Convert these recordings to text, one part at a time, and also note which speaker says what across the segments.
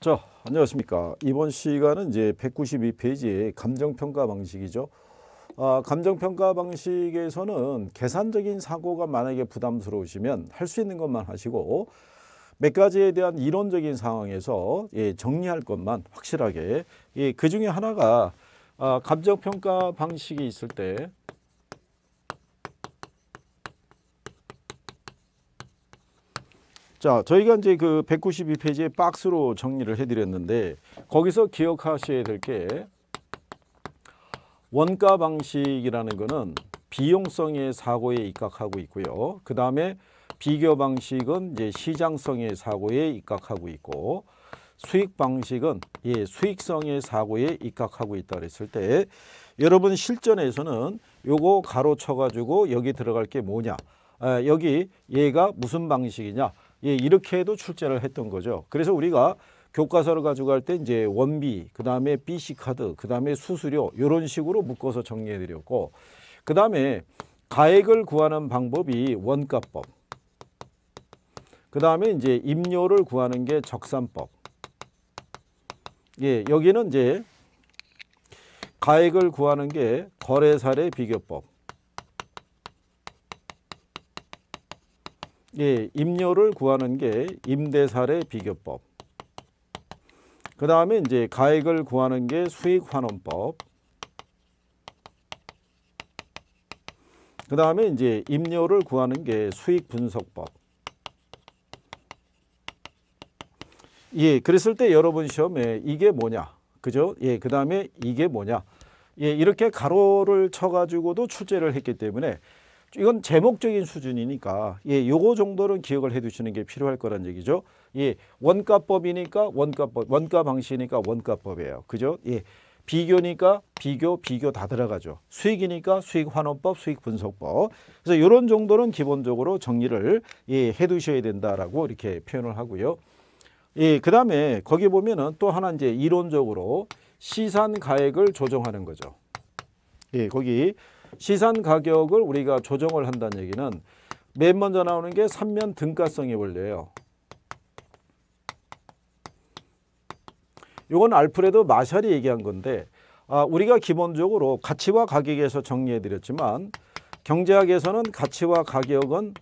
Speaker 1: 자, 안녕하십니까. 이번 시간은 이제 192페이지의 감정평가 방식이죠. 아, 감정평가 방식에서는 계산적인 사고가 만약에 부담스러우시면 할 수 있는 것만 하시고 몇 가지에 대한 이론적인 상황에서 예, 정리할 것만 확실하게 예, 그 중에 하나가 아, 감정평가 방식이 있을 때 자, 저희가 이제 그 192페이지에 박스로 정리를 해드렸는데 거기서 기억하셔야 될 게 원가 방식이라는 거는 비용성의 사고에 입각하고 있고요. 그 다음에 비교 방식은 이제 시장성의 사고에 입각하고 있고 수익 방식은 예, 수익성의 사고에 입각하고 있다 그랬을 때 여러분 실전에서는 요거 가로 쳐가지고 여기 들어갈 게 뭐냐 아, 여기 얘가 무슨 방식이냐 예, 이렇게 해도 출제를 했던 거죠. 그래서 우리가 교과서를 가져갈 때 이제 원비, 그다음에 BC 카드, 그다음에 수수료 이런 식으로 묶어서 정리해 드렸고 그다음에 가액을 구하는 방법이 원가법. 그다음에 이제 임료를 구하는 게 적산법. 예, 여기는 이제 가액을 구하는 게 거래사례 비교법. 예, 임료를 구하는 게 임대사례 비교법. 그 다음에 이제 가액을 구하는 게 수익환원법. 그 다음에 이제 임료를 구하는 게 수익분석법. 예, 그랬을 때 여러분 시험에 이게 뭐냐, 그죠? 예, 그 다음에 이게 뭐냐. 예, 이렇게 가로를 쳐가지고도 출제를 했기 때문에 이건 제목적인 수준이니까 예, 요거 정도는 기억을 해 두시는 게 필요할 거란 얘기죠. 예, 원가법이니까 원가법, 원가 방식이니까 원가법이에요. 그죠? 예. 비교니까 비교, 비교 다 들어가죠. 수익이니까 수익 환원법, 수익 분석법. 그래서 요런 정도는 기본적으로 정리를 예, 해 두셔야 된다라고 이렇게 표현을 하고요. 예, 그다음에 거기 보면은 또 하나 이제 이론적으로 시산 가액을 조정하는 거죠. 예, 거기 시산 가격을 우리가 조정을 한다는 얘기는 맨 먼저 나오는 게 삼면 등가성의 원리예요. 이건 알프레도 마샬이 얘기한 건데 아, 우리가 기본적으로 가치와 가격에서 정리해드렸지만 경제학에서는 가치와 가격은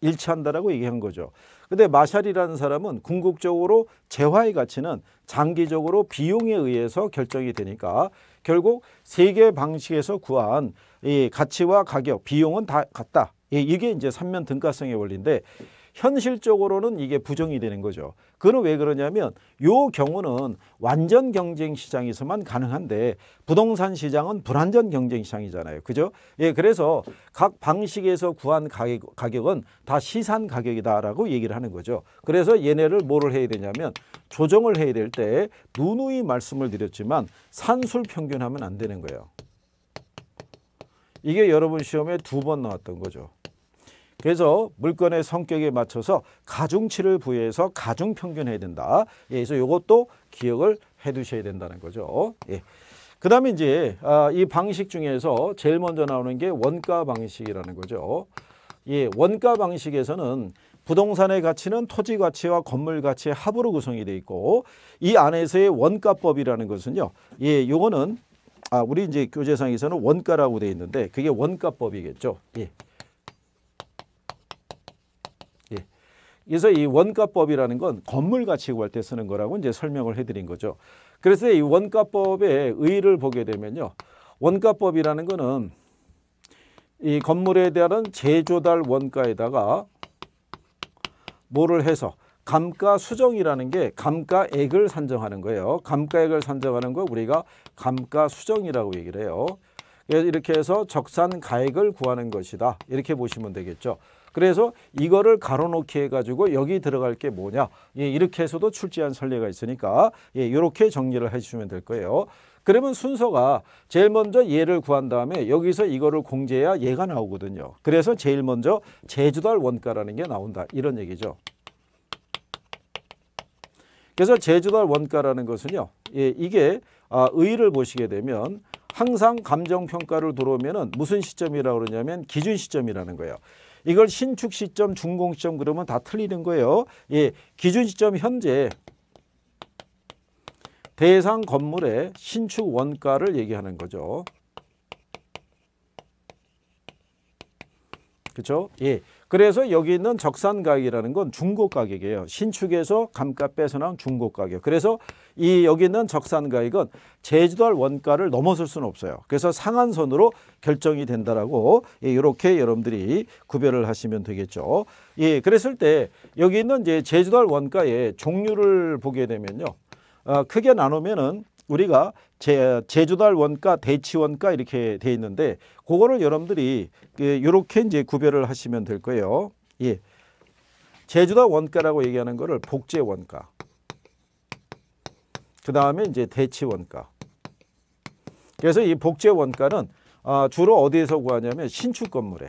Speaker 1: 일치한다라고 얘기한 거죠. 근데 마샬이라는 사람은 궁극적으로 재화의 가치는 장기적으로 비용에 의해서 결정이 되니까 결국 세계 방식에서 구한 이 가치와 가격, 비용은 다 같다. 이게 이제 삼면 등가성의 원리인데 현실적으로는 이게 부정이 되는 거죠. 그건 왜 그러냐면 요 경우는 완전 경쟁 시장에서만 가능한데 부동산 시장은 불완전 경쟁 시장이잖아요. 그죠? 예, 그래서 각 방식에서 구한 가격, 가격은 다 시산 가격이다라고 얘기를 하는 거죠. 그래서 얘네를 뭐를 해야 되냐면 조정을 해야 될 때 누누이 말씀을 드렸지만 산술 평균하면 안 되는 거예요. 이게 여러분 시험에 두 번 나왔던 거죠. 그래서 물건의 성격에 맞춰서 가중치를 부여해서 가중 평균해야 된다. 예, 그래서 이것도 기억을 해 두셔야 된다는 거죠. 예. 그 다음에 이제 아, 이 방식 중에서 제일 먼저 나오는 게 원가 방식이라는 거죠. 예, 원가 방식에서는 부동산의 가치는 토지 가치와 건물 가치의 합으로 구성이 돼 있고 이 안에서의 원가법이라는 것은요. 예, 요거는 아, 우리 이제 교재상에서는 원가라고 돼 있는데 그게 원가법이겠죠. 예. 그래서 이 원가법이라는 건 건물 가치 구할 때 쓰는 거라고 이제 설명을 해드린 거죠. 그래서 이 원가법의 의의를 보게 되면요. 원가법이라는 거는 이 건물에 대한 재조달 원가에다가 뭐를 해서 감가 수정이라는 게 감가액을 산정하는 거예요. 감가액을 산정하는 거 우리가 감가 수정이라고 얘기를 해요. 이렇게 해서 적산 가액을 구하는 것이다. 이렇게 보시면 되겠죠. 그래서 이거를 가로놓기 해가지고 여기 들어갈 게 뭐냐 예, 이렇게 해서도 출제한 선례가 있으니까 예, 이렇게 정리를 해주시면 될 거예요. 그러면 순서가 제일 먼저 얘를 구한 다음에 여기서 이거를 공제해야 얘가 나오거든요. 그래서 제일 먼저 제주달 원가라는 게 나온다. 이런 얘기죠. 그래서 제주달 원가라는 것은요. 예, 이게 아, 의의를 보시게 되면 항상 감정평가를 들어오면 무슨 시점이라고 그러냐면 기준 시점이라는 거예요. 이걸 신축 시점, 준공 시점 그러면 다 틀리는 거예요. 예, 기준 시점 현재 대상 건물의 신축 원가를 얘기하는 거죠. 그렇죠? 예. 그래서 여기 있는 적산 가격이라는 건 중고 가격이에요. 신축에서 감가 빼서 나온 중고 가격. 그래서 이 여기 있는 적산 가격은 제주도할 원가를 넘어설 수는 없어요. 그래서 상한선으로 결정이 된다라고 이렇게 예, 여러분들이 구별을 하시면 되겠죠. 예, 그랬을 때 여기 있는 제주도할 원가의 종류를 보게 되면요. 어, 크게 나누면은 우리가 제, 제조달 원가, 대치 원가 이렇게 돼 있는데 그거를 여러분들이 이렇게 그 이제 구별을 하시면 될 거예요. 예. 제주달 원가라고 얘기하는 거를 복제 원가. 그 다음에 이제 대치 원가. 그래서 이 복제 원가는 아, 주로 어디에서 구하냐면 신축 건물에.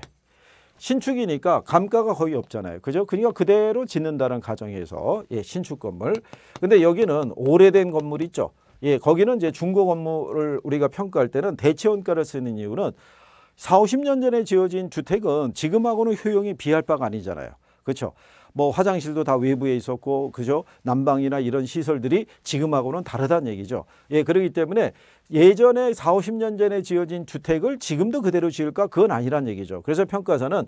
Speaker 1: 신축이니까 감가가 거의 없잖아요. 그죠? 그러니까 그대로 짓는다는 가정에서 예, 신축 건물. 근데 여기는 오래된 건물 있죠. 예, 거기는 이제 중고 건물을 우리가 평가할 때는 대체 원가를 쓰는 이유는 사 오십 년 전에 지어진 주택은 지금하고는 효용이 비할 바가 아니잖아요. 그렇죠? 뭐 화장실도 다 외부에 있었고 그죠? 난방이나 이런 시설들이 지금하고는 다르다는 얘기죠. 예, 그러기 때문에 예전에 사 오십 년 전에 지어진 주택을 지금도 그대로 지을까? 그건 아니란 얘기죠. 그래서 평가사는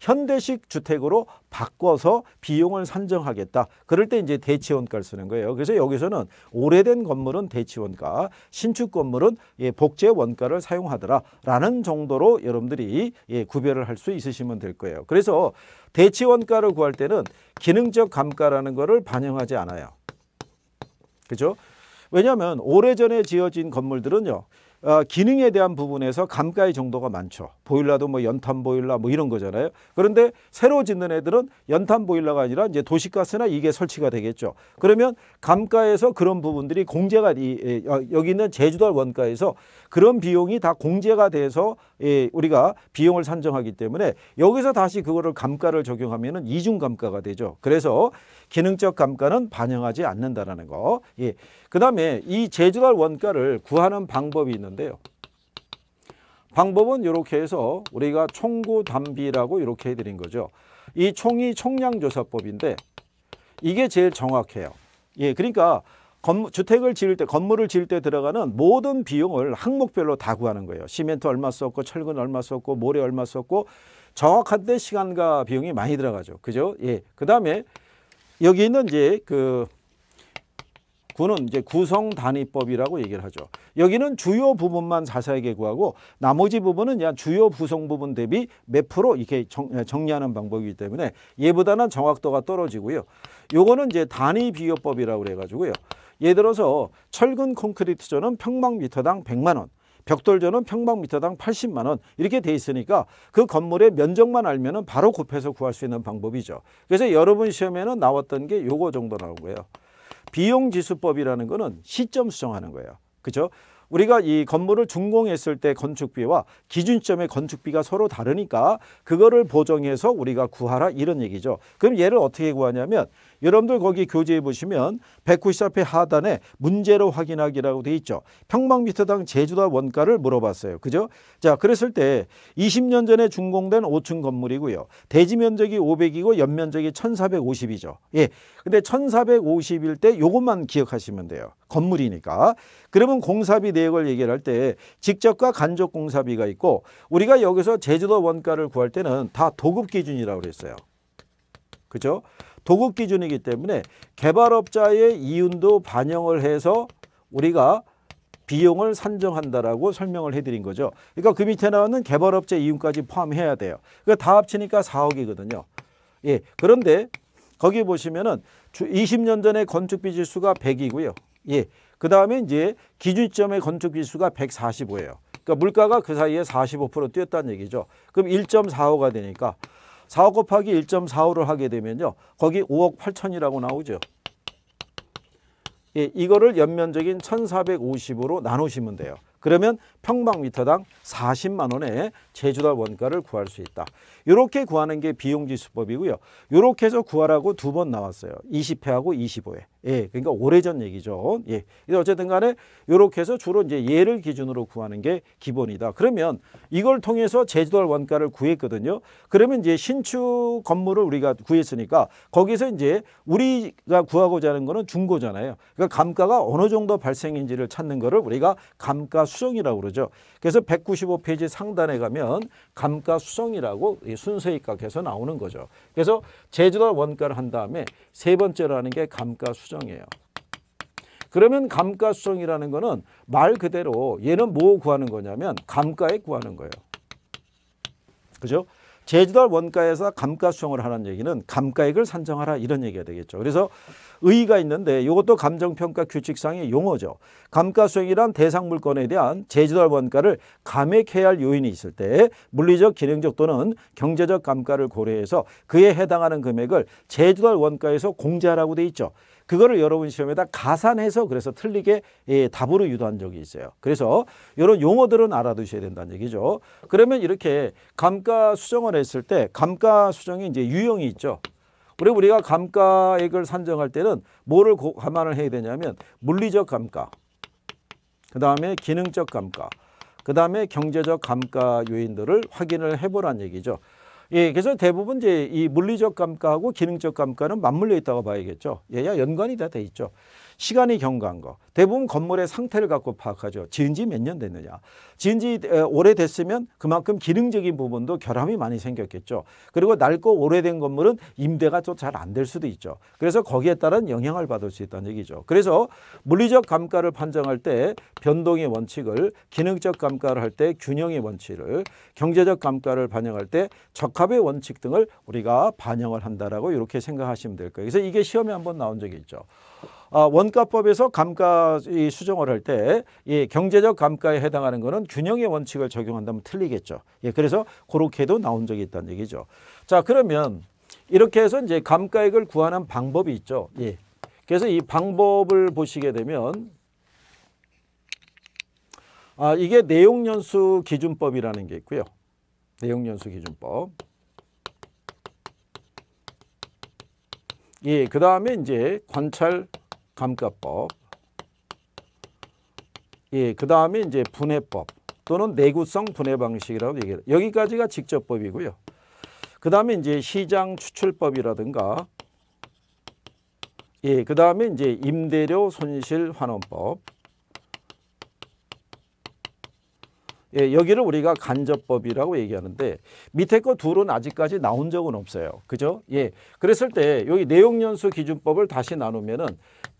Speaker 1: 현대식 주택으로 바꿔서 비용을 산정하겠다. 그럴 때 이제 대치원가를 쓰는 거예요. 그래서 여기서는 오래된 건물은 대치원가, 신축 건물은 예, 복제 원가를 사용하더라라는 정도로 여러분들이 예, 구별을 할 수 있으시면 될 거예요. 그래서 대치 원가를 구할 때는 기능적 감가라는 것을 반영하지 않아요. 그죠? 왜냐하면 오래전에 지어진 건물들은요. 어, 기능에 대한 부분에서 감가의 정도가 많죠. 보일러도 뭐 연탄 보일러 뭐 이런 거잖아요. 그런데 새로 짓는 애들은 연탄 보일러가 아니라 이제 도시가스나 이게 설치가 되겠죠. 그러면 감가에서 그런 부분들이 공제가 이, 어, 여기 있는 제주도 원가에서 그런 비용이 다 공제가 돼서 예, 우리가 비용을 산정하기 때문에 여기서 다시 그거를 감가를 적용하면은 이중 감가가 되죠. 그래서 기능적 감가는 반영하지 않는다라는 거. 예. 그다음에 이 제주달 원가를 구하는 방법이 있는데요. 방법은 이렇게 해서 우리가 총구담비라고 이렇게 해드린 거죠. 이 총이 총량조사법인데 이게 제일 정확해요. 예, 그러니까 주택을 지을 때 건물을 지을 때 들어가는 모든 비용을 항목별로 다 구하는 거예요. 시멘트 얼마 썼고 철근 얼마 썼고 모래 얼마 썼고 정확한데 시간과 비용이 많이 들어가죠. 그죠? 예. 그다음에 여기 있는 이제 그 구는 이제 구성 단위법이라고 얘기를 하죠. 여기는 주요 부분만 자세하게 구하고 나머지 부분은 그냥 주요 구성 부분 대비 몇 프로 이렇게 정, 예, 리하는 방법이기 때문에 얘보다는 정확도가 떨어지고요. 요거는 이제 단위 비교법이라고 그래 가지고요. 예를 들어서 철근 콘크리트전은 평방미터당 100만 원, 벽돌전은 평방미터당 80만 원 이렇게 돼 있으니까 그 건물의 면적만 알면 바로 곱해서 구할 수 있는 방법이죠. 그래서 여러분 시험에는 나왔던 게 요거 정도 라고거요 비용지수법이라는 거는 시점 수정하는 거예요. 그죠? 우리가 이 건물을 준공했을 때 건축비와 기준점의 건축비가 서로 다르니까 그거를 보정해서 우리가 구하라 이런 얘기죠. 그럼 얘를 어떻게 구하냐면 여러분들 거기 교재에 보시면 194회 하단에 문제로 확인하기라고 돼 있죠. 평방미터당 제주도 원가를 물어봤어요. 그죠? 자, 그랬을 때 20년 전에 준공된 5층 건물이고요. 대지 면적이 500이고 연면적이 1450이죠. 예. 근데 1450일 때 요것만 기억하시면 돼요. 건물이니까. 그러면 공사비 내역을 얘기할때 직접과 간접 공사비가 있고 우리가 여기서 제주도 원가를 구할 때는 다 도급 기준이라고 그랬어요. 그죠? 도급 기준이기 때문에 개발업자의 이윤도 반영을 해서 우리가 비용을 산정한다라고 설명을 해드린 거죠. 그러니까 그 밑에 나오는 개발업체 이윤까지 포함해야 돼요. 그 다 합치니까 4억이거든요. 예, 그런데 거기 보시면은 20년 전에 건축비 지수가 100이고요. 예, 그 다음에 이제 기준점의 건축비 지수가 145예요. 그러니까 물가가 그 사이에 45% 뛰었다는 얘기죠. 그럼 1.45가 되니까 4 곱하기 1.45를 하게 되면요. 거기 5억 8천이라고 나오죠. 예, 이거를 연면적인 1450으로 나누시면 돼요. 그러면 평방미터당 40만 원에 제주다 원가를 구할 수 있다. 이렇게 구하는 게 비용지수법이고요. 이렇게 해서 구하라고 두 번 나왔어요. 20회하고 25회. 예, 그러니까 오래전 얘기죠. 예. 어쨌든 간에 이렇게 해서 주로 이제 예를 기준으로 구하는 게 기본이다. 그러면 이걸 통해서 제주도 원가를 구했거든요. 그러면 이제 신축 건물을 우리가 구했으니까 거기서 이제 우리가 구하고자 하는 거는 중고잖아요. 그러니까 감가가 어느 정도 발생인지를 찾는 거를 우리가 감가 수정이라고 그러죠. 거죠. 그래서 195페이지 상단에 가면 감가수성이라고 순서입각해서 나오는 거죠. 그래서 제주도 원가를 한 다음에 세 번째라는 게 감가수정이에요. 그러면 감가수성이라는 거는 말 그대로 얘는 뭐 구하는 거냐면 감가액 구하는 거예요. 그죠? 제주도 원가에서 감가 수정을 하는 얘기는 감가액을 산정하라 이런 얘기가 되겠죠. 그래서 의의가 있는데 이것도 감정평가 규칙상의 용어죠. 감가 수정이란 대상 물건에 대한 제주도 원가를 감액해야 할 요인이 있을 때 물리적, 기능적 또는 경제적 감가를 고려해서 그에 해당하는 금액을 제주도 원가에서 공제하라고 돼 있죠. 그거를 여러분 시험에다 가산해서 그래서 틀리게 예, 답으로 유도한 적이 있어요. 그래서 이런 용어들은 알아두셔야 된다는 얘기죠. 그러면 이렇게 감가 수정을 했을 때 감가 수정이 이제 유형이 있죠. 그리 우리가 감가액을 산정할 때는 뭐를 감안을 해야 되냐면 물리적 감가, 그 다음에 기능적 감가, 그 다음에 경제적 감가 요인들을 확인을 해보란 얘기죠. 예, 그래서 대부분 이제 이 물리적 감가하고 기능적 감가는 맞물려 있다고 봐야겠죠. 얘야 연관이 다 돼 있죠. 시간이 경과한 거. 대부분 건물의 상태를 갖고 파악하죠. 지은 지 몇 년 됐느냐. 지은 지 오래됐으면 그만큼 기능적인 부분도 결함이 많이 생겼겠죠. 그리고 낡고 오래된 건물은 임대가 또 잘 안 될 수도 있죠. 그래서 거기에 따른 영향을 받을 수 있다는 얘기죠. 그래서 물리적 감가를 판정할 때 변동의 원칙을 기능적 감가를 할 때 균형의 원칙을 경제적 감가를 반영할 때 적합의 원칙 등을 우리가 반영을 한다라고 이렇게 생각하시면 될 거예요. 그래서 이게 시험에 한 번 나온 적이 있죠. 아, 원가법에서 감가 수정을 할 때 경제적 감가에 해당하는 것은 균형의 원칙을 적용한다면 틀리겠죠. 예, 그래서 그렇게도 나온 적이 있다는 얘기죠. 자 그러면 이렇게 해서 이제 감가액을 구하는 방법이 있죠. 예. 그래서 이 방법을 보시게 되면 아, 이게 내용연수 기준법이라는 게 있고요. 내용연수 기준법. 예, 그 다음에 이제 관찰 감가법 예, 그 다음에 이제 분해법 또는 내구성 분해 방식이라고 얘기해요. 여기까지가 직접법이고요. 그 다음에 이제 시장 추출법이라든가 예, 그 다음에 이제 임대료 손실 환원법 예, 여기를 우리가 간접법이라고 얘기하는데 밑에 거 둘은 아직까지 나온 적은 없어요. 그죠? 예. 그랬을 때 여기 내용연수 기준법을 다시 나누면은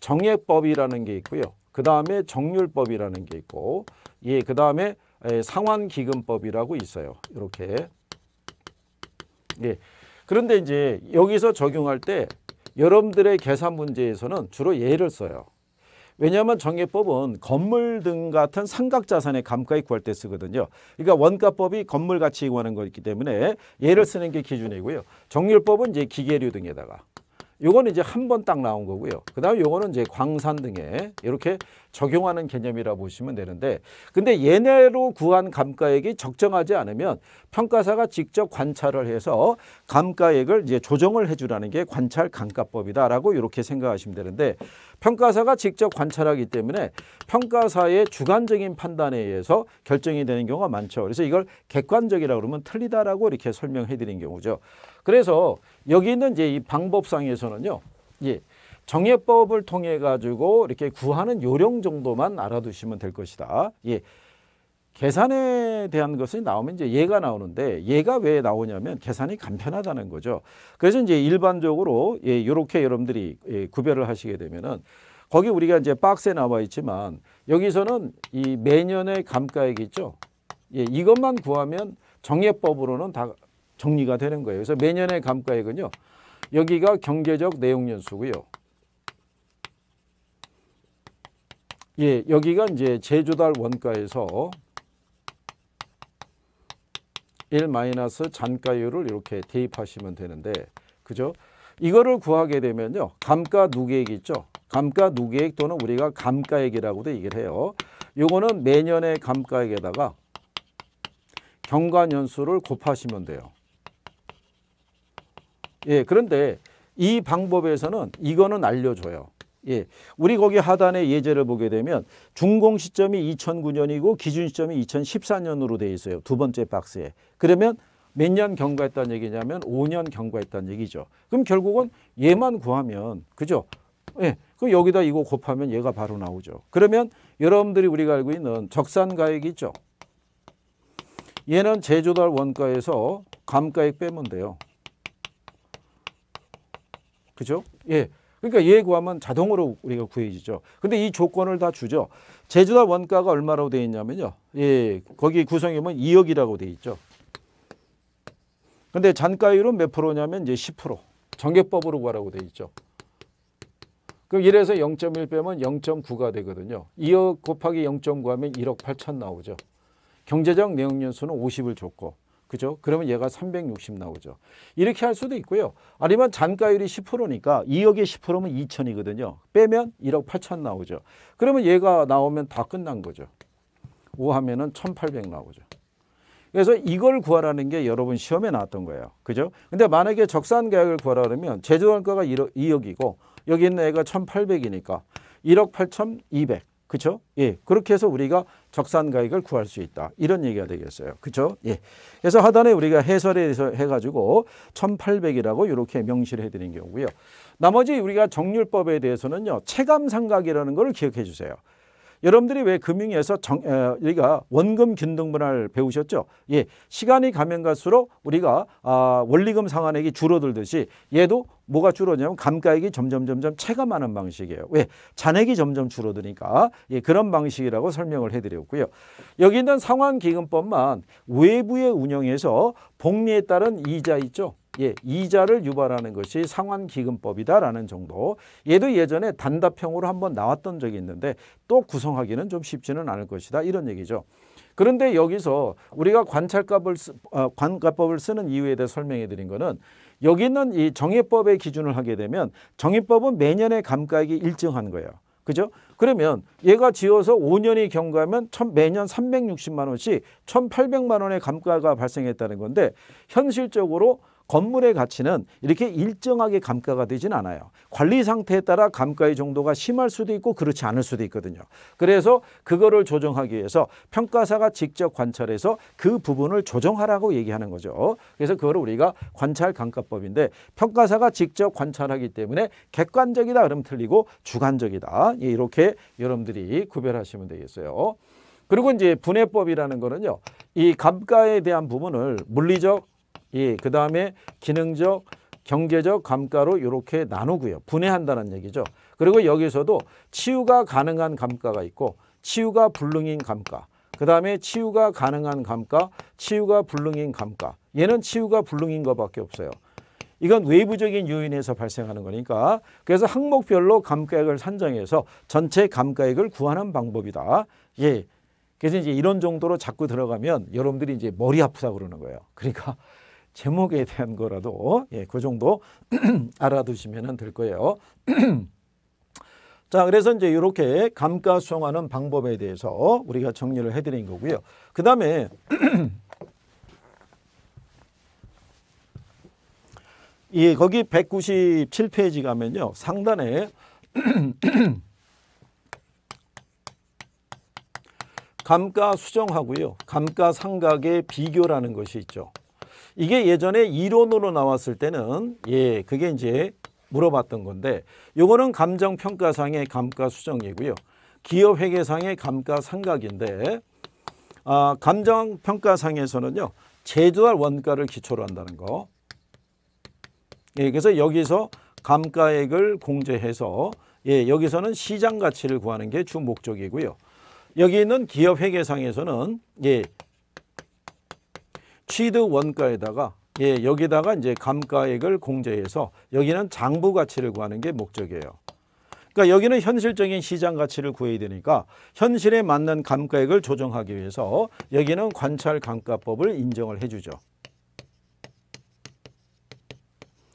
Speaker 1: 정액법이라는 게 있고요. 그 다음에 정률법이라는 게 있고, 예, 그 다음에 예, 상환기금법이라고 있어요. 이렇게. 예. 그런데 이제 여기서 적용할 때 여러분들의 계산 문제에서는 주로 예를 써요. 왜냐하면 정액법은 건물 등 같은 삼각자산의 감가에 구할 때 쓰거든요. 그러니까 원가법이 건물 가치 구하는 거기 때문에 얘를 쓰는 게 기준이고요. 정률법은 이제 기계류 등에다가 요거는 이제 한 번 딱 나온 거고요. 그 다음에 요거는 이제 광산 등에 이렇게 적용하는 개념이라 고 보시면 되는데 근데 얘네로 구한 감가액이 적정하지 않으면 평가사가 직접 관찰을 해서 감가액을 이제 조정을 해주라는 게 관찰 감가법이다라고 이렇게 생각하시면 되는데 평가사가 직접 관찰하기 때문에 평가사의 주관적인 판단에 의해서 결정이 되는 경우가 많죠. 그래서 이걸 객관적이라고 그러면 틀리다라고 이렇게 설명해 드린 경우죠. 그래서 여기 있는 이제 이 방법상에서는요. 예. 정예법을 통해 가지고 이렇게 구하는 요령 정도만 알아두시면 될 것이다. 예. 계산에 대한 것이 나오면 이제 예가 나오는데 예가 왜 나오냐면 계산이 간편하다는 거죠. 그래서 이제 일반적으로 예, 이렇게 여러분들이 예, 구별을 하시게 되면은 거기 우리가 이제 박스에 나와 있지만 여기서는 이 매년의 감가액 있죠. 예, 이것만 구하면 정예법으로는 다 정리가 되는 거예요. 그래서 매년의 감가액은요. 여기가 경제적 내용연수고요. 예, 여기가 이제 제조달 원가에서 1 마이너스 잔가율을 이렇게 대입하시면 되는데 그죠? 이거를 구하게 되면요. 감가 누계액 있죠. 감가 누계액 또는 우리가 감가액이라고도 얘기를 해요. 요거는 매년의 감가액에다가 경과년수를 곱하시면 돼요. 예, 그런데 이 방법에서는 이거는 알려줘요. 예. 우리 거기 하단에 예제를 보게 되면 중공 시점이 2009년이고 기준 시점이 2014년으로 돼 있어요. 두 번째 박스에. 그러면 몇 년 경과했다는 얘기냐면 5년 경과했다는 얘기죠. 그럼 결국은 얘만 구하면 그죠? 예. 그럼 여기다 이거 곱하면 얘가 바로 나오죠. 그러면 여러분들이 우리가 알고 있는 적산 가액이 있죠. 얘는 제조달 원가에서 감가액 빼면 돼요. 그죠? 예. 그러니까 예 구하면 자동으로 우리가 구해지죠. 근데 이 조건을 다 주죠. 제주도 원가가 얼마라 되어 있냐면요. 예, 거기 구성에 면 2억이라고 되어 있죠. 근데 잔가율은 몇 프로냐면 이제 10%. 정계법으로 구하라고 되어 있죠. 그럼 1에서 0.1 빼면 0.9가 되거든요. 2억 곱하기 0.9 하면 1억 8천 나오죠. 경제적 내용연수는 50을 줬고 그죠? 그러면 얘가 360 나오죠. 이렇게 할 수도 있고요. 아니면 잔가율이 10%니까 2억에 10%면 2천이거든요. 빼면 1억 8천 나오죠. 그러면 얘가 나오면 다 끝난 거죠. 5 하면은 1800 나오죠. 그래서 이걸 구하라는 게 여러분 시험에 나왔던 거예요. 그죠? 근데 만약에 적산가액을 구하라 면 제조원가가 1억 2억이고 여기 있는 애가 1800이니까 1억 8200. 그렇죠? 예. 그렇게 해서 우리가 적산가액을 구할 수 있다. 이런 얘기가 되겠어요. 그렇죠? 예. 그래서 하단에 우리가 해설에 해 가지고 1800이라고 이렇게 명시를 해 드린 경우고요. 나머지 우리가 정률법에 대해서는요. 체감 상각이라는 걸 기억해 주세요. 여러분들이 왜 금융에서 정, 어, 우리가 원금 균등 분할 배우셨죠? 예, 시간이 가면 갈수록 우리가 아, 원리금 상환액이 줄어들듯이 얘도 뭐가 줄어드냐면 감가액이 점점 점점 체감하는 방식이에요. 왜? 잔액이 점점 줄어드니까 예, 그런 방식이라고 설명을 해드렸고요. 여기 있는 상환기금법만 외부의 운영에서 복리에 따른 이자 있죠. 예, 이자를 유발하는 것이 상환기금법이다라는 정도. 얘도 예전에 단답형으로 한번 나왔던 적이 있는데 또 구성하기는 좀 쉽지는 않을 것이다. 이런 얘기죠. 그런데 여기서 우리가 관찰값을 어, 관가법을 쓰는 이유에 대해 설명해 드린 거는 여기 있는 이 정의법의 기준을 하게 되면 정의법은 매년의 감가액이 일정한 거예요. 그죠? 그러면 얘가 지어서 5년이 경과하면 매년 360만 원씩 1,800만 원의 감가가 발생했다는 건데 현실적으로 건물의 가치는 이렇게 일정하게 감가가 되진 않아요. 관리 상태에 따라 감가의 정도가 심할 수도 있고 그렇지 않을 수도 있거든요. 그래서 그거를 조정하기 위해서 평가사가 직접 관찰해서 그 부분을 조정하라고 얘기하는 거죠. 그래서 그거를 우리가 관찰 감가법인데 평가사가 직접 관찰하기 때문에 객관적이다 그러면 틀리고 주관적이다. 예, 이렇게 여러분들이 구별하시면 되겠어요. 그리고 이제 분해법이라는 거는요. 이 감가에 대한 부분을 물리적 예, 그 다음에 기능적, 경제적 감가로 이렇게 나누고요. 분해한다는 얘기죠. 그리고 여기서도 치유가 가능한 감가가 있고 치유가 불능인 감가, 그 다음에 치유가 가능한 감가, 치유가 불능인 감가. 얘는 치유가 불능인 것밖에 없어요. 이건 외부적인 요인에서 발생하는 거니까 그래서 항목별로 감가액을 산정해서 전체 감가액을 구하는 방법이다. 예. 그래서 이제 이런 정도로 자꾸 들어가면 여러분들이 이제 머리 아프다 그러는 거예요. 그러니까 제목에 대한 거라도 예, 그 정도 알아두시면 될 거예요. 자, 그래서 이제 이렇게 감가수용하는 방법에 대해서 우리가 정리를 해드린 거고요. 그 다음에 예, 거기 197페이지 가면요. 상단에 감가 수정하고요. 감가 상각의 비교라는 것이 있죠. 이게 예전에 이론으로 나왔을 때는 예, 그게 이제 물어봤던 건데 요거는 감정평가상의 감가수정이고요. 기업회계상의 감가상각인데 아, 감정평가상에서는요. 제조할 원가를 기초로 한다는 거. 예, 그래서 여기서 감가액을 공제해서 예, 여기서는 시장 가치를 구하는 게 주 목적이고요. 여기 있는 기업 회계상에서는 예, 취득 원가에다가 예, 여기다가 이제 감가액을 공제해서 여기는 장부 가치를 구하는 게 목적이에요. 그러니까 여기는 현실적인 시장 가치를 구해야 되니까 현실에 맞는 감가액을 조정하기 위해서 여기는 관찰 감가법을 인정을 해주죠.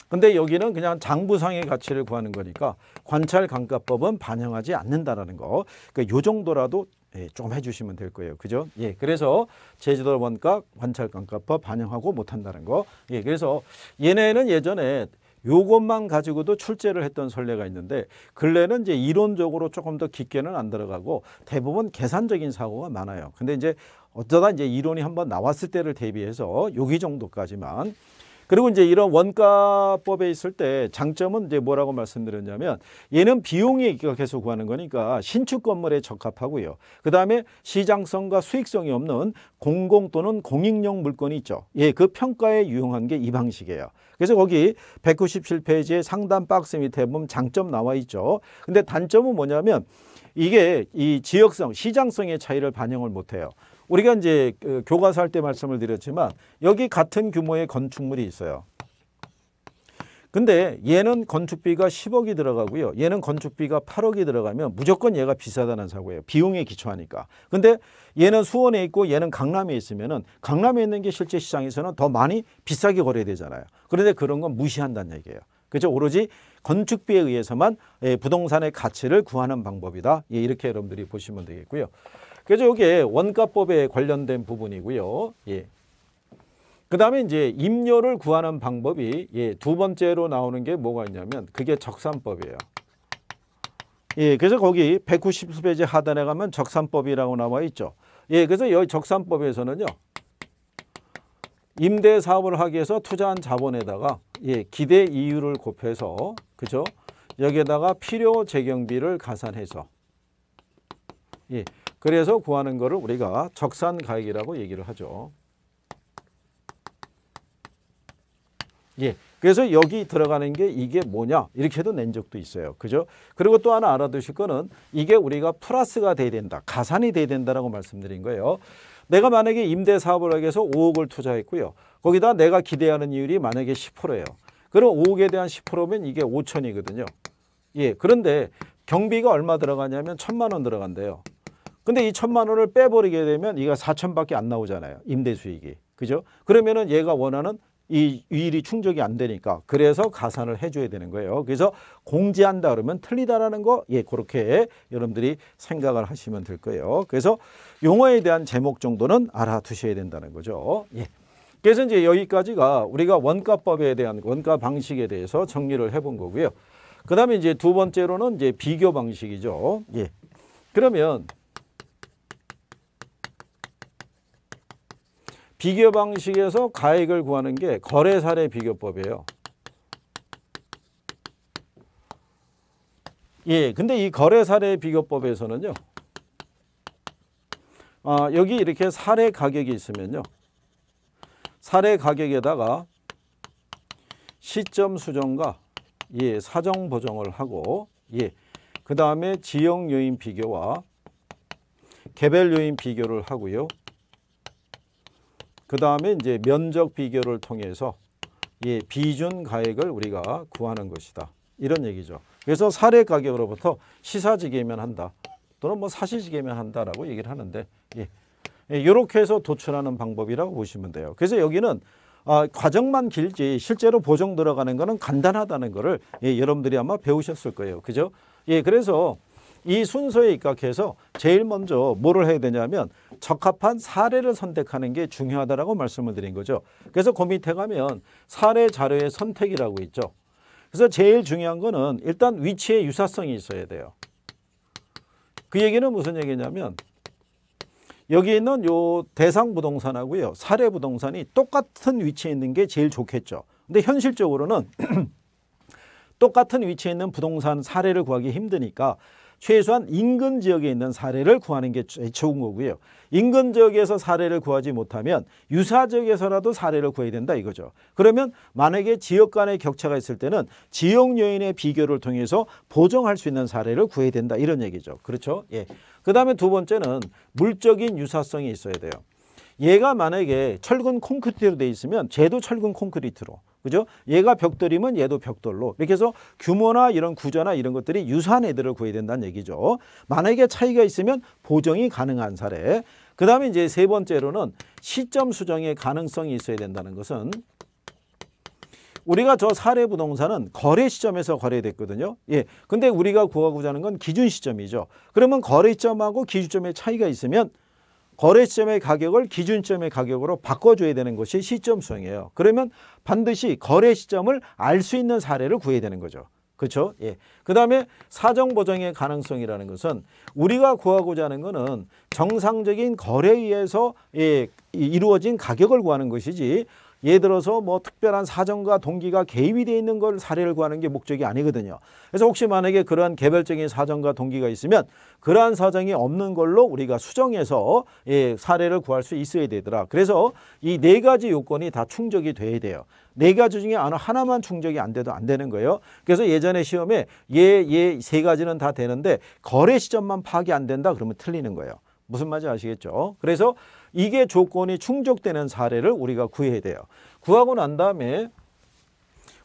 Speaker 1: 근데 여기는 그냥 장부상의 가치를 구하는 거니까 관찰 감가법은 반영하지 않는다라는 거. 그러니까 요 정도라도 예, 조금 해주시면 될 거예요. 그죠? 예, 그래서 제주도 원가 관찰감가법 반영하고 못한다는 거. 예, 그래서 얘네는 예전에 요것만 가지고도 출제를 했던 선례가 있는데 근래는 이제 이론적으로 조금 더 깊게는 안 들어가고 대부분 계산적인 사고가 많아요. 근데 이제 어쩌다 이제 이론이 한번 나왔을 때를 대비해서 여기 정도까지만 그리고 이제 이런 원가법에 있을 때 장점은 이제 뭐라고 말씀드렸냐면 얘는 비용이 계속 구하는 거니까 신축 건물에 적합하고요. 그 다음에 시장성과 수익성이 없는 공공 또는 공익용 물건이 있죠. 예, 그 평가에 유용한 게 이 방식이에요. 그래서 거기 197페이지에 상단 박스 밑에 보면 장점 나와 있죠. 근데 단점은 뭐냐면 이게 이 지역성, 시장성의 차이를 반영을 못해요. 우리가 이제 그 교과서 할 때 말씀을 드렸지만 여기 같은 규모의 건축물이 있어요. 근데 얘는 건축비가 10억이 들어가고요. 얘는 건축비가 8억이 들어가면 무조건 얘가 비싸다는 사고예요. 비용에 기초하니까. 근데 얘는 수원에 있고 얘는 강남에 있으면은 강남에 있는 게 실제 시장에서는 더 많이 비싸게 거래되잖아요. 그런데 그런 건 무시한다는 얘기예요. 그죠? 오로지 건축비에 의해서만 예, 부동산의 가치를 구하는 방법이다. 예, 이렇게 여러분들이 보시면 되겠고요. 그래서 이게 원가법에 관련된 부분이고요. 예. 그 다음에 이제 임료를 구하는 방법이 예, 두 번째로 나오는 게 뭐가 있냐면 그게 적산법이에요. 예, 그래서 거기 190페이지 하단에 가면 적산법이라고 나와 있죠. 예, 그래서 여기 적산법에서는요. 임대 사업을 하기 위해서 투자한 자본에다가 예, 기대 이유를 곱해서 그죠? 여기에다가 필요 재경비를 가산해서 예, 그래서 구하는 것을 우리가 적산가액이라고 얘기를 하죠. 예. 그래서 여기 들어가는 게 이게 뭐냐 이렇게 해도 낸 적도 있어요. 그죠? 그리고 또 하나 알아두실 거는 이게 우리가 플러스가 돼야 된다. 가산이 돼야 된다라고 말씀드린 거예요. 내가 만약에 임대 사업을 하기 위해서 5억을 투자했고요. 거기다 내가 기대하는 이율이 만약에 10%예요. 그럼 5억에 대한 10%면 이게 5천이거든요. 예, 그런데 경비가 얼마 들어가냐면 1 천만 원 들어간대요. 근데 이 천만 원을 빼버리게 되면 얘가 4천밖에안 나오잖아요. 임대 수익이. 그죠? 그러면은 얘가 원하는 이 유일이 충족이 안 되니까 그래서 가산을 해줘야 되는 거예요. 그래서 공지한다 그러면 틀리다라는 거 예, 그렇게 여러분들이 생각을 하시면 될 거예요. 그래서 용어에 대한 제목 정도는 알아두셔야 된다는 거죠. 예. 그래서 이제 여기까지가 우리가 원가법에 대한 원가 방식에 대해서 정리를 해본 거고요. 그 다음에 이제 두 번째로는 이제 비교 방식이죠. 예. 그러면 비교 방식에서 가액을 구하는 게 거래 사례 비교법이에요. 예, 근데 이 거래 사례 비교법에서는요. 아, 여기 이렇게 사례 가격이 있으면요. 사례 가격에다가 시점 수정과 예, 사정 보정을 하고 예, 그 다음에 지역 요인 비교와 개별 요인 비교를 하고요. 그 다음에 이제 면적 비교를 통해서 이 비준 가액을 우리가 구하는 것이다. 이런 얘기죠. 그래서 사례 가격으로부터 시사지계면 한다. 또는 뭐 사시지계면 한다라고 얘기를 하는데 예. 이렇게 예, 해서 도출하는 방법이라고 보시면 돼요. 그래서 여기는 아, 과정만 길지 실제로 보정 들어가는 거는 간단하다는 거를 예, 여러분들이 아마 배우셨을 거예요. 그죠? 예, 그래서 이 순서에 입각해서 제일 먼저 뭐를 해야 되냐면 적합한 사례를 선택하는 게중요하다고 말씀을 드린 거죠. 그래서 그 밑에 가면 사례 자료의 선택이라고 있죠. 그래서 제일 중요한 거는 일단 위치의 유사성이 있어야 돼요. 그 얘기는 무슨 얘기냐면 여기 있는 요 대상 부동산하고요. 사례 부동산이 똑같은 위치에 있는 게 제일 좋겠죠. 근데 현실적으로는 똑같은 위치에 있는 부동산 사례를 구하기 힘드니까 최소한 인근 지역에 있는 사례를 구하는 게 좋은 거고요. 인근 지역에서 사례를 구하지 못하면 유사 지역에서라도 사례를 구해야 된다 이거죠. 그러면 만약에 지역 간의 격차가 있을 때는 지역 요인의 비교를 통해서 보정할 수 있는 사례를 구해야 된다 이런 얘기죠. 그렇죠? 예. 그다음에 두 번째는 물적인 유사성이 있어야 돼요. 얘가 만약에 철근 콘크리트로 돼 있으면 쟤도 철근 콘크리트로 그죠? 얘가 벽돌이면 얘도 벽돌로 이렇게 해서 규모나 이런 구조나 이런 것들이 유사한 애들을 구해야 된다는 얘기죠. 만약에 차이가 있으면 보정이 가능한 사례. 그 다음에 이제 세 번째로는 시점 수정의 가능성이 있어야 된다는 것은 우리가 저 사례 부동산은 거래 시점에서 거래됐거든요. 예. 근데 우리가 구하고자 하는 건 기준 시점이죠. 그러면 거래 시점하고 기준점의 차이가 있으면 거래점의 가격을 기준점의 가격으로 바꿔줘야 되는 것이 시점 성이에요 그러면 반드시 거래 시점을 알 수 있는 사례를 구해야 되는 거죠. 그렇죠? 예. 그다음에 사정 보정의 가능성이라는 것은 우리가 구하고자 하는 거는 정상적인 거래에 의해서 예, 이루어진 가격을 구하는 것이지 예를 들어서 뭐 특별한 사정과 동기가 개입이 어 있는 걸 사례를 구하는 게 목적이 아니거든요. 그래서 혹시 만약에 그러한 개별적인 사정과 동기가 있으면 그러한 사정이 없는 걸로 우리가 수정해서 예, 사례를 구할 수 있어야 되더라. 그래서 이 네 가지 요건이 다 충족이 돼야 돼요. 네 가지 중에 하나만 충족이 안 돼도 안 되는 거예요. 그래서 예전에 시험에 예, 예, 세 가지는 다 되는데 거래 시점만 파악이 안 된다 그러면 틀리는 거예요. 무슨 말인지 아시겠죠? 그래서 이게 조건이 충족되는 사례를 우리가 구해야 돼요. 구하고 난 다음에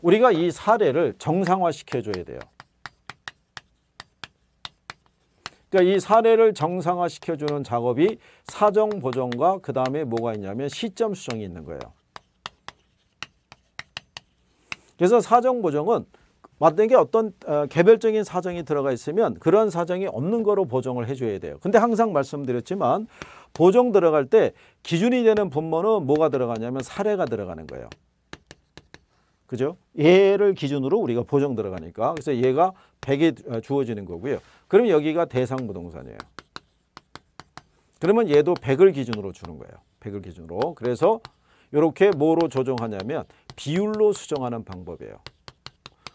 Speaker 1: 우리가 이 사례를 정상화시켜줘야 돼요. 그러니까 이 사례를 정상화시켜주는 작업이 사정 보정과 그 다음에 뭐가 있냐면 시점 수정이 있는 거예요. 그래서 사정 보정은 마땅게 어떤 어, 개별적인 사정이 들어가 있으면 그런 사정이 없는 거로 보정을 해줘야 돼요. 근데 항상 말씀드렸지만 보정 들어갈 때 기준이 되는 분모는 뭐가 들어가냐면 사례가 들어가는 거예요. 그죠? 얘를 기준으로 우리가 보정 들어가니까 그래서 얘가 100에 어, 주어지는 거고요. 그럼 여기가 대상 부동산이에요. 그러면 얘도 100을 기준으로 주는 거예요. 100을 기준으로. 그래서 이렇게 뭐로 조정하냐면 비율로 수정하는 방법이에요.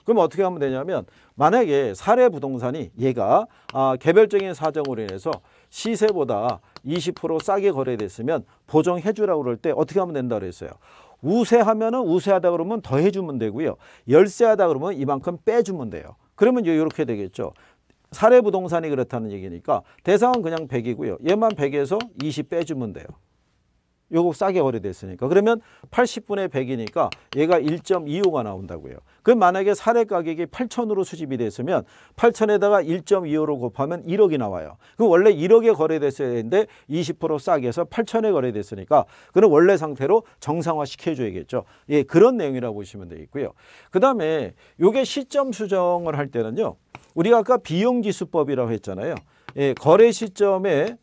Speaker 1: 그럼 어떻게 하면 되냐면 만약에 사례 부동산이 얘가 아, 개별적인 사정으로 인해서 시세보다 20% 싸게 거래됐으면 보정해 주라고 그럴 때 어떻게 하면 된다 고 그랬어요. 우세하면은 우세하다 그러면 더해 주면 되고요. 열세하다 그러면 이만큼 빼 주면 돼요. 그러면 이렇게 되겠죠. 사례 부동산이 그렇다는 얘기니까 대상은 그냥 100이고요. 얘만 100에서 20 빼주면 돼요. 요거 싸게 거래됐으니까. 그러면 80분의 100이니까 얘가 1.25가 나온다고요. 그럼 만약에 사례 가격이 8천으로 수집이 됐으면 8천에다가 1.25로 곱하면 1억이 나와요. 그 원래 1억에 거래됐어야 되는데 20% 싸게 해서 8천에 거래됐으니까 그럼 원래 상태로 정상화 시켜줘야겠죠. 예, 그런 내용이라고 보시면 되겠고요. 그 다음에 요게 시점 수정을 할 때는요. 우리가 아까 비용지수법이라고 했잖아요. 예, 거래 시점에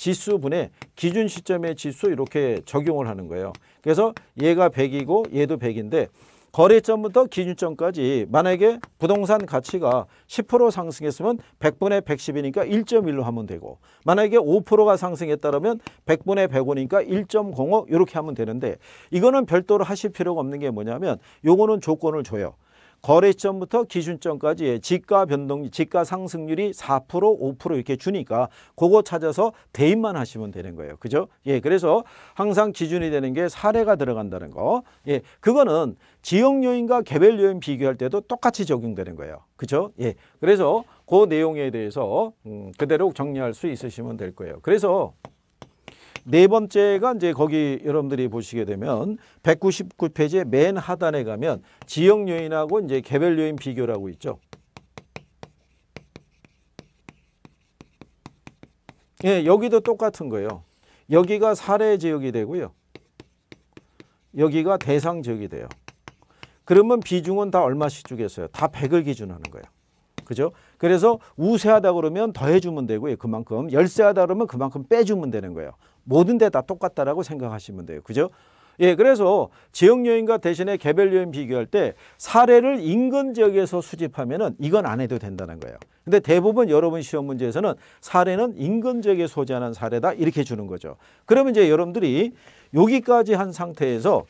Speaker 1: 지수분의 기준 시점의 지수 이렇게 적용을 하는 거예요. 그래서 얘가 100이고 얘도 100인데 거래점부터 기준점까지 만약에 부동산 가치가 10% 상승했으면 100분의 110이니까 1.1로 하면 되고 만약에 5%가 상승했다면 100분의 105니까 1.05 이렇게 하면 되는데 이거는 별도로 하실 필요가 없는 게 뭐냐면 요거는 조건을 줘요. 거래시점부터 기준점까지 예, 지가 변동, 지가 상승률이 4% 5% 이렇게 주니까 그거 찾아서 대입만 하시면 되는 거예요. 그죠? 예, 그래서 항상 기준이 되는 게 사례가 들어간다는 거. 예, 그거는 지역 요인과 개별 요인 비교할 때도 똑같이 적용되는 거예요. 그죠? 예, 그래서 그 내용에 대해서 음, 그대로 정리할 수 있으시면 될 거예요. 그래서 네 번째가 이제 거기 여러분들이 보시게 되면 199페이지 의맨 하단에 가면 지역 요인하고 이제 개별 요인 비교라고 있죠. 예, 여기도 똑같은 거예요. 여기가 사례 지역이 되고요. 여기가 대상 지역이 돼요. 그러면 비중은 다 얼마씩 주겠어요? 다 100을 기준하는 거예요. 그죠? 그래서 우세하다 그러면 더해주면 되고요. 그만큼 열세하다 그러면 그만큼 빼주면 되는 거예요. 모든 데 다 똑같다라고 생각하시면 돼요. 그죠? 예, 그래서 지역 여행과 대신에 개별 여행 비교할 때 사례를 인근 지역에서 수집하면은 이건 안 해도 된다는 거예요. 근데 대부분 여러분 시험 문제에서는 사례는 인근 지역에 소재하는 사례다 이렇게 주는 거죠. 그러면 이제 여러분들이 여기까지 한 상태에서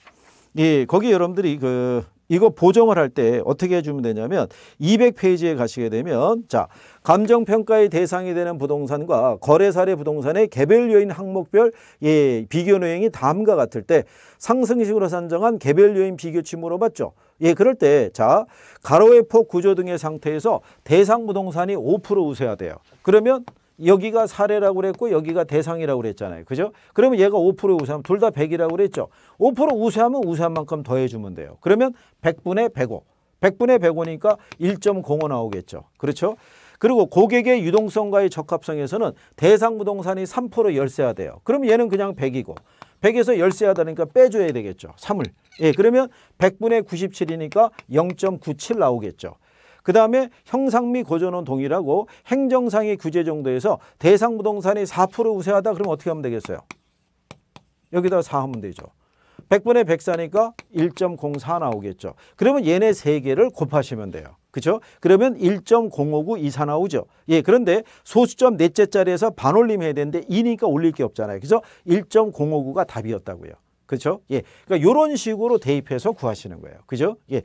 Speaker 1: 예, 거기 여러분들이 그 이거 보정을 할 때 어떻게 해주면 되냐면 200페이지에 가시게 되면 자 감정평가의 대상이 되는 부동산과 거래 사례 부동산의 개별 요인 항목별 예, 비교 내용이 다음과 같을 때 상승식으로 산정한 개별 요인 비교치 물어봤죠. 예, 그럴 때, 자, 가로의 폭 구조 등의 상태에서 대상 부동산이 5% 우세야 돼요. 그러면 여기가 사례라고 그랬고 여기가 대상이라고 그랬잖아요. 그죠? 그러면 얘가 5% 우세하면 둘 다 100이라고 그랬죠. 5% 우세하면 우세한 만큼 더해주면 돼요. 그러면 100분의 105. 100분의 105니까 1.05 나오겠죠. 그렇죠? 그리고 고객의 유동성과의 적합성에서는 대상 부동산이 3%열세야돼요 그럼 얘는 그냥 100이고 100에서 열세하다니까 빼줘야 되겠죠. 3을. 예, 그러면 100분의 97이니까 0.97 나오겠죠. 그 다음에 형상미 고전은 동일하고 행정상의 규제 정도에서 대상 부동산이 4% 우세하다 그러면 어떻게 하면 되겠어요? 여기다 4 하면 되죠. 100분의 104니까 1.04 나오겠죠. 그러면 얘네 3 개를 곱하시면 돼요. 그죠? 그러면 1.059 이사 나오죠. 예, 그런데 소수점 넷째 자리에서 반올림 해야 되는데 2니까 올릴 게 없잖아요. 그래서 1.059가 답이었다고요. 그렇죠? 예. 그러니까 요런 식으로 대입해서 구하시는 거예요. 그죠? 예.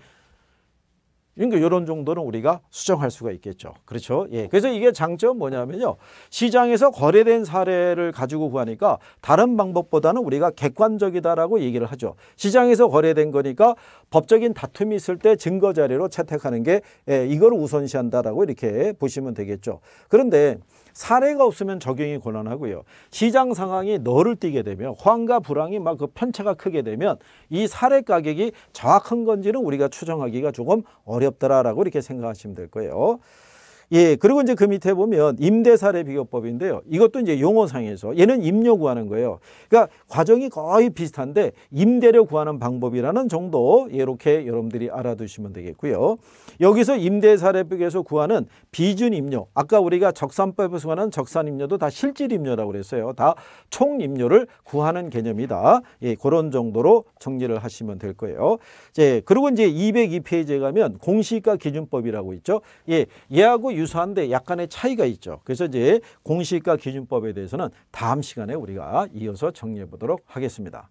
Speaker 1: 그러니까 이런 정도는 우리가 수정할 수가 있겠죠. 그렇죠. 예. 그래서 이게 장점 뭐냐면요. 시장에서 거래된 사례를 가지고 구하니까 다른 방법보다는 우리가 객관적이다라고 얘기를 하죠. 시장에서 거래된 거니까 법적인 다툼이 있을 때 증거 자료로 채택하는 게 예, 이걸 우선시한다라고 이렇게 보시면 되겠죠. 그런데 사례가 없으면 적용이 곤란하고요. 시장 상황이 너를 띠게 되면 호황과 불황이 막 그 편차가 크게 되면 이 사례 가격이 정확한 건지는 우리가 추정하기가 조금 어렵더라라고 이렇게 생각하시면 될 거예요. 예, 그리고 이제 그 밑에 보면 임대사례 비교법인데요. 이것도 이제 용어상에서 얘는 임료 구하는 거예요. 그러니까 과정이 거의 비슷한데 임대료 구하는 방법이라는 정도 이렇게 여러분들이 알아두시면 되겠고요. 여기서 임대사례 비교에서 구하는 비준 임료 아까 우리가 적산법에서 구하는 적산 임료도 다 실질 임료라고 그랬어요. 다 총 임료를 구하는 개념이다. 예, 그런 정도로 정리를 하시면 될 거예요. 이제 예, 그리고 이제 202페이지에 가면 공시가 기준법이라고 있죠. 예, 얘하고 유사한데 약간의 차이가 있죠. 그래서 이제 공시가 기준법에 대해서는 다음 시간에 우리가 이어서 정리해 보도록 하겠습니다.